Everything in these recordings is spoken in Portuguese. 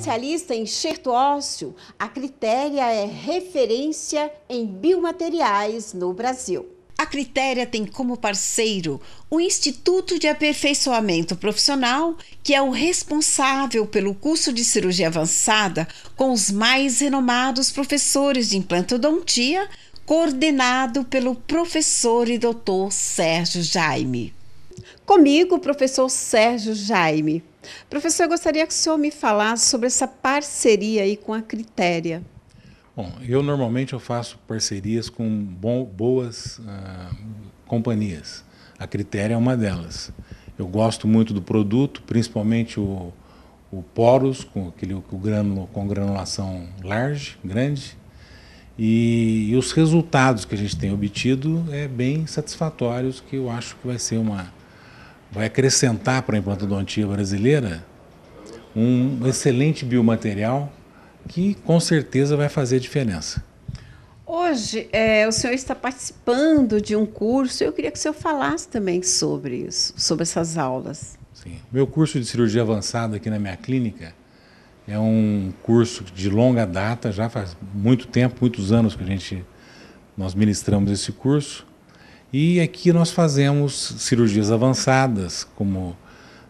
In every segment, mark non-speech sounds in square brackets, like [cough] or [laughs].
Especialista em enxerto ósseo, a Critéria é referência em biomateriais no Brasil. A Critéria tem como parceiro o Instituto de Aperfeiçoamento Profissional, que é o responsável pelo curso de cirurgia avançada com os mais renomados professores de implantodontia, coordenado pelo professor e doutor Sérgio Jaime. Comigo, professor Sérgio Jaime. Professor, eu gostaria que o senhor me falasse sobre essa parceria aí com a Critéria. Bom, eu normalmente eu faço parcerias com boas ah, companhias. A Critéria é uma delas. Eu gosto muito do produto, principalmente o, o poros com aquele o grânulo, com granulação large, grande. E, e, os resultados que a gente tem obtido é bem satisfatórios, que eu acho que vai ser uma vai acrescentar para a implantodontia brasileira um excelente biomaterial que com certeza vai fazer a diferença. Hoje é, o senhor está participando de um curso. Eu queria que o senhor falasse também sobre isso, sobre essas aulas. Sim, meu curso de cirurgia avançada aqui na minha clínica é um curso de longa data, já faz muito tempo, muitos anos que a gente nós ministramos esse curso e aqui nós fazemos cirurgias avançadas, como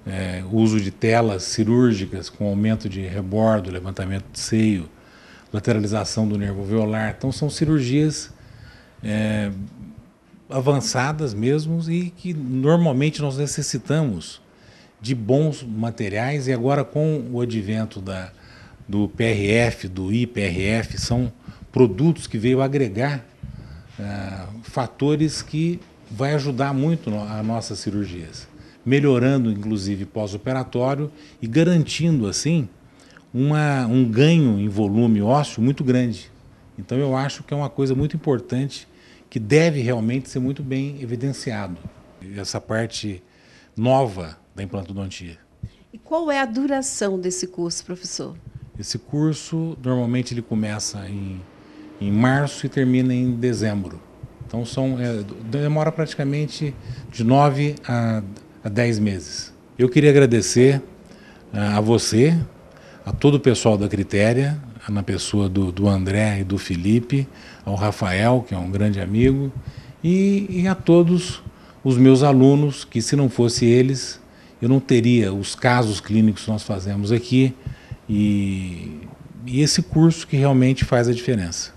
é, uso de telas cirúrgicas com aumento de rebordo, levantamento de seio, lateralização do nervo veolar Então, são cirurgias é, avançadas mesmo e que normalmente nós necessitamos de bons materiais. E agora, com o advento da, do PRF, do IPRF, são produtos que veio agregar ah, fatores que vai ajudar muito a nossas cirurgias, melhorando inclusive pós-operatório e garantindo assim uma, um ganho em volume ósseo muito grande. Então eu acho que é uma coisa muito importante que deve realmente ser muito bem evidenciado essa parte nova da implantodontia. E qual é a duração desse curso, professor? Esse curso normalmente ele começa em em março e termina em dezembro. Então são é, demora praticamente de nove a, a meses. Eu queria agradecer a, ah, a você, a todo o pessoal da Critéria, na pessoa do, do André e do Felipe, ao Rafael, que é um grande amigo, e, e a todos os meus alunos, que se não fosse eles, eu não teria os casos clínicos que nós fazemos aqui e, e esse curso que realmente faz a diferença.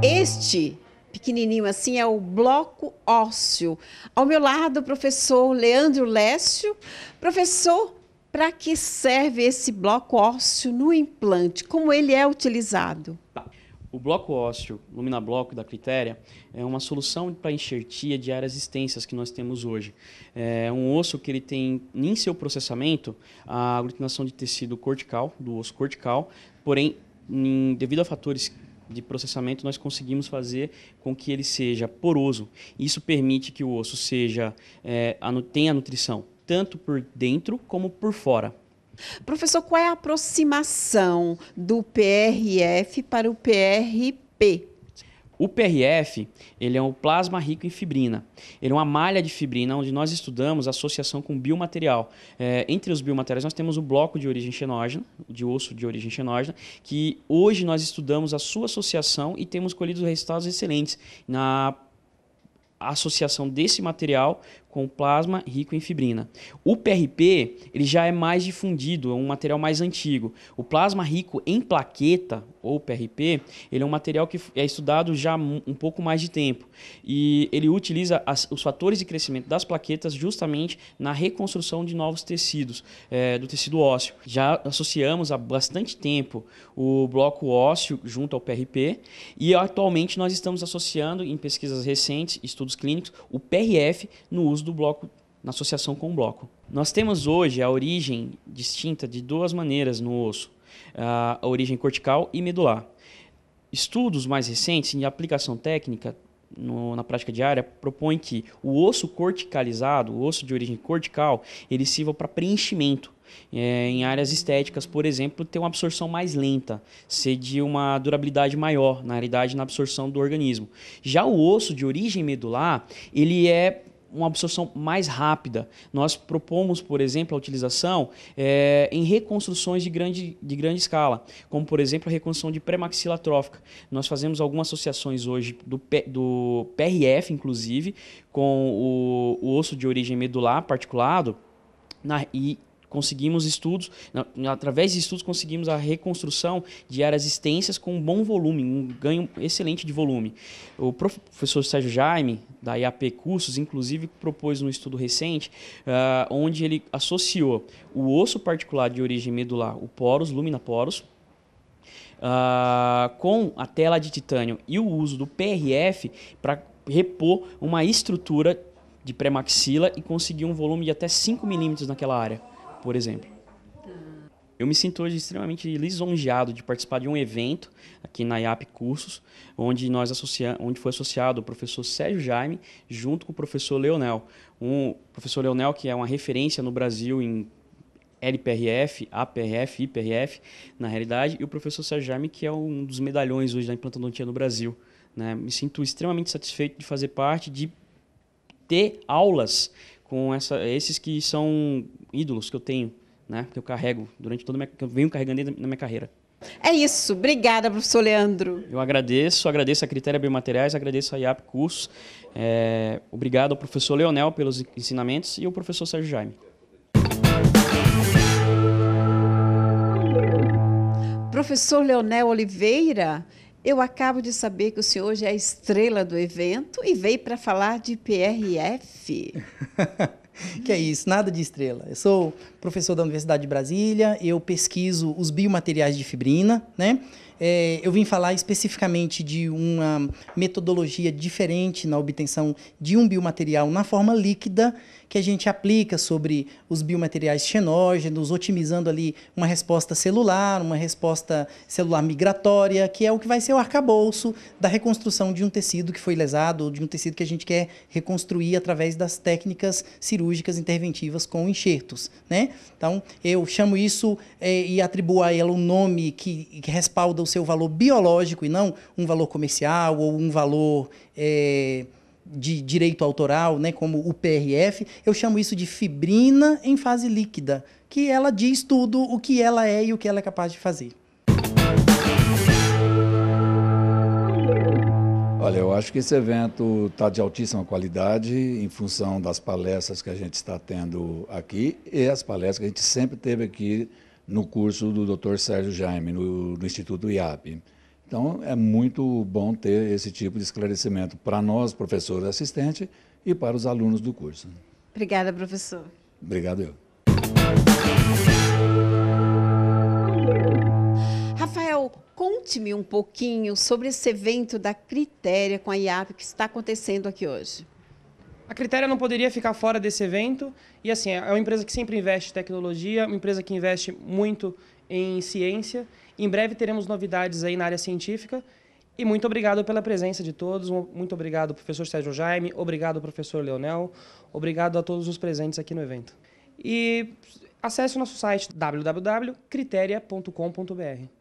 Este pequenininho assim é o bloco ósseo. Ao meu lado, o professor Leandro Lécio. Professor, para que serve esse bloco ósseo no implante? Como ele é utilizado? Tá. O bloco ósseo, Lumina Bloco da Critéria, é uma solução para enxertia de áreas extensas que nós temos hoje. É um osso que ele tem em seu processamento a aglutinação de tecido cortical, do osso cortical, porém em, devido a fatores de processamento, nós conseguimos fazer com que ele seja poroso. Isso permite que o osso seja é, tenha nutrição tanto por dentro como por fora. Professor, qual é a aproximação do PRF para o PRP? O PRF, ele é um plasma rico em fibrina. Ele é uma malha de fibrina onde nós estudamos a associação com biomaterial. É, entre os biomateriais nós temos o bloco de origem xenógena, de osso de origem xenógena, que hoje nós estudamos a sua associação e temos colhido resultados excelentes na associação desse material com plasma rico em fibrina. O PRP ele já é mais difundido, é um material mais antigo. O plasma rico em plaqueta, ou PRP, ele é um material que é estudado já um pouco mais de tempo. E ele utiliza as, os fatores de crescimento das plaquetas justamente na reconstrução de novos tecidos, é, do tecido ósseo. Já associamos há bastante tempo o bloco ósseo junto ao PRP e atualmente nós estamos associando em pesquisas recentes, estudos clínicos, o PRF no uso alunos do bloco na associação com o bloco. Nós temos hoje a origem distinta de duas maneiras no osso, a origem cortical e medular. Estudos mais recentes em aplicação técnica no, na prática diária propõem que o osso corticalizado, o osso de origem cortical, ele sirva para preenchimento. É, em áreas estéticas, por exemplo, ter uma absorção mais lenta, ser de uma durabilidade maior, na realidade, na absorção do organismo. Já o osso de origem medular, ele é uma absorção mais rápida. Nós propomos, por exemplo, a utilização é, em reconstruções de grande, de grande escala, como por exemplo a reconstrução de pré-maxila trófica. Nós fazemos algumas associações hoje do, do PRF, inclusive, com o, o osso de origem medular particulado. Na, e conseguimos estudos, através de estudos conseguimos a reconstrução de áreas extensas com um bom volume, um ganho excelente de volume. O professor Sérgio Jaime, da IAP Cursos, inclusive propôs um estudo recente, uh, onde ele associou o osso particular de origem medular, o porus, luminoporus, uh, ah, com a tela de titânio e o uso do PRF para repor uma estrutura de pré-maxila e conseguir um volume de até 5 milímetros naquela área, por exemplo. Eu me sinto hoje extremamente lisonjeado de participar de um evento aqui na IAP Cursos, onde nós associamos, onde foi associado o professor Sérgio Jaime junto com o professor Leonel. Um professor Leonel que é uma referência no Brasil em LPRF, APRF, IPRF, na realidade, e o professor Sérgio Jaime, que é um dos medalhões hoje da implantodontia no Brasil. Né? Me sinto extremamente satisfeito de fazer parte, de ter aulas com essa, esses que são ídolos que eu tenho né? Que eu carrego durante toda minha, que eu venho carregando na minha carreira. É isso. Obrigada, professor Leandro. Eu agradeço, agradeço a Critéria Biomateriais, agradeço a IAP Cursos. É, obrigado ao professor Leonel pelos ensinamentos e ao professor Sérgio Jaime. Professor Leonel Oliveira, eu acabo de saber que o senhor hoje é a estrela do evento e veio para falar de PRF. [laughs] [laughs] que é isso, nada de estrela. Eu sou professor da Universidade de Brasília, eu pesquiso os biomateriais de fibrina, né? é, eu vim falar especificamente de uma metodologia diferente na obtenção de um biomaterial na forma líquida que a gente aplica sobre os biomateriais xenógenos, otimizando ali uma resposta celular, uma resposta celular migratória, que é o que vai ser o arcabouço da reconstrução de um tecido que foi lesado ou de um tecido que a gente quer reconstruir através das técnicas cirúrgicas interventivas com enxertos. Né? Então, eu chamo isso é, e atribuo a ela um nome que, que respalda o seu valor biológico e não um valor comercial ou um valor é, de direito autoral, né, como o PRF, eu chamo isso de fibrina em fase líquida, que ela diz tudo o que ela é e o que ela é capaz de fazer. Olha, eu acho que esse evento está de altíssima qualidade em função das palestras que a gente está tendo aqui e as palestras que a gente sempre teve aqui no curso do Dr. Sérgio Jaime, no, no Instituto IAP. Então, é muito bom ter esse tipo de esclarecimento para nós, professores assistentes, e para os alunos do curso. Obrigada, professor. Obrigado eu. Rafael, conte-me um pouquinho sobre esse evento da Critéria com a IAP que está acontecendo aqui hoje. A Critéria não poderia ficar fora desse evento. E assim, é uma empresa que sempre investe em tecnologia, uma empresa que investe muito em ciência. Em breve teremos novidades aí na área científica. E muito obrigado pela presença de todos. Muito obrigado, professor Sérgio Jaime. Obrigado, professor Leonel. Obrigado a todos os presentes aqui no evento. E acesse o nosso site www.criteria.com.br.